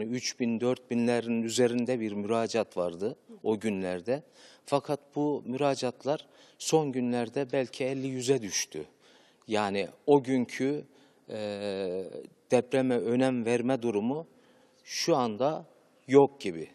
3 hani bin, 4 binlerin üzerinde bir müracaat vardı o günlerde. Fakat bu müracaatlar son günlerde belki 50-100'e düştü. Yani o günkü e, depreme önem verme durumu şu anda yok gibi.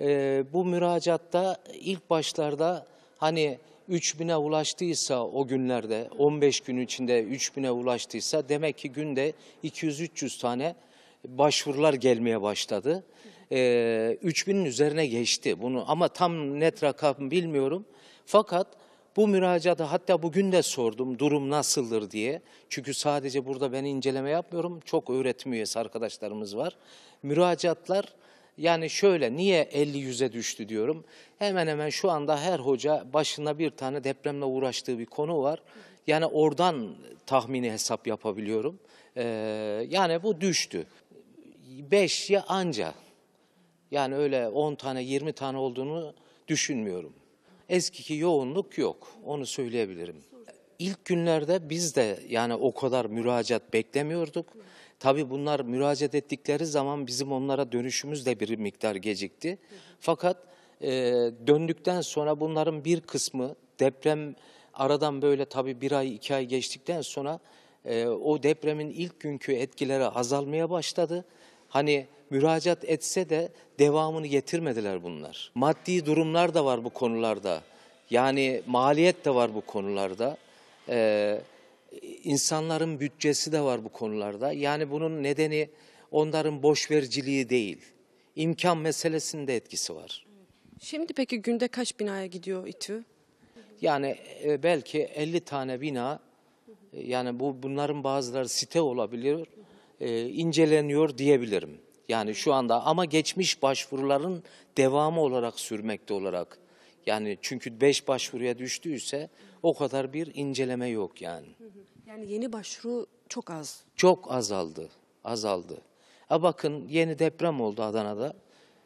E, bu müracaatta ilk başlarda hani 3000'e ulaştıysa o günlerde 15 gün içinde 3000'e ulaştıysa demek ki günde 200-300 tane başvurular gelmeye başladı. E, ee, 3000'in üzerine geçti bunu ama tam net rakam bilmiyorum. Fakat bu müracaata hatta bugün de sordum durum nasıldır diye. Çünkü sadece burada ben inceleme yapmıyorum. Çok öğretim üyesi arkadaşlarımız var. Müracaatlar yani şöyle niye 50 yüze düştü diyorum. Hemen hemen şu anda her hoca başına bir tane depremle uğraştığı bir konu var. Yani oradan tahmini hesap yapabiliyorum. Ee, yani bu düştü. 5 ya anca. Yani öyle 10 tane 20 tane olduğunu düşünmüyorum. Eskiki yoğunluk yok. Onu söyleyebilirim. İlk günlerde biz de yani o kadar müracaat beklemiyorduk. Tabi bunlar müracaat ettikleri zaman bizim onlara dönüşümüz de bir miktar gecikti. Fakat e, döndükten sonra bunların bir kısmı deprem aradan böyle tabi bir ay iki ay geçtikten sonra e, o depremin ilk günkü etkileri azalmaya başladı Hani müracaat etse de devamını getirmediler bunlar. Maddi durumlar da var bu konularda. Yani maliyet de var bu konularda. Ee, insanların bütçesi de var bu konularda. Yani bunun nedeni onların boşvericiliği değil. İmkan meselesinde etkisi var. Şimdi peki günde kaç binaya gidiyor İTÜ? Yani e, belki 50 tane bina e, yani bu bunların bazıları site olabilir e, inceleniyor diyebilirim. Yani şu anda ama geçmiş başvuruların devamı olarak sürmekte olarak. Yani çünkü 5 başvuruya düştüyse o kadar bir inceleme yok yani. Yani yeni başvuru çok az. Çok azaldı, azaldı. A bakın yeni deprem oldu Adana'da.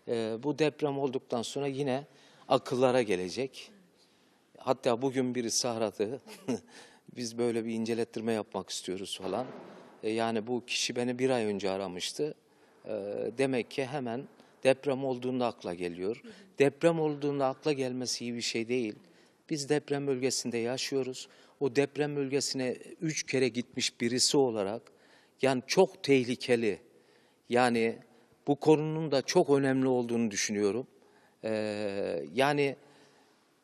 E, bu deprem olduktan sonra yine akıllara gelecek. Hatta bugün biri sahradı biz böyle bir incelettirme yapmak istiyoruz falan. E, yani bu kişi beni bir ay önce aramıştı. E, demek ki hemen deprem olduğunda akla geliyor. Deprem olduğunda akla gelmesi iyi bir şey değil. Biz deprem bölgesinde yaşıyoruz. O deprem bölgesine üç kere gitmiş birisi olarak yani çok tehlikeli. Yani bu konunun da çok önemli olduğunu düşünüyorum. Ee, yani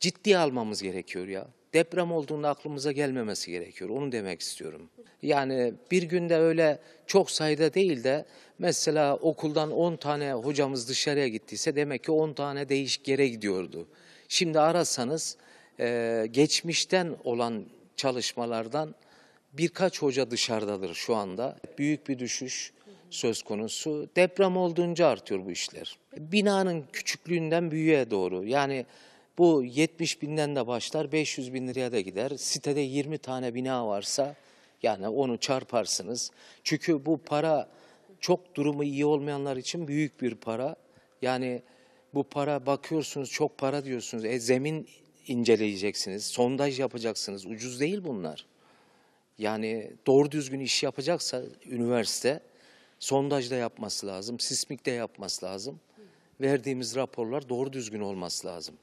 ciddi almamız gerekiyor ya deprem olduğunda aklımıza gelmemesi gerekiyor. Onu demek istiyorum. Yani bir günde öyle çok sayıda değil de mesela okuldan 10 tane hocamız dışarıya gittiyse demek ki 10 tane değişik yere gidiyordu. Şimdi arasanız e, geçmişten olan çalışmalardan birkaç hoca dışarıdadır şu anda. Büyük bir düşüş söz konusu. Deprem olduğunca artıyor bu işler. Binanın küçüklüğünden büyüğe doğru yani bu 70 binden de başlar, 500 bin liraya da gider. Sitede 20 tane bina varsa yani onu çarparsınız. Çünkü bu para çok durumu iyi olmayanlar için büyük bir para. Yani bu para bakıyorsunuz çok para diyorsunuz. E, zemin inceleyeceksiniz, sondaj yapacaksınız. Ucuz değil bunlar. Yani doğru düzgün iş yapacaksa üniversite sondaj da yapması lazım, sismik de yapması lazım. Verdiğimiz raporlar doğru düzgün olması lazım.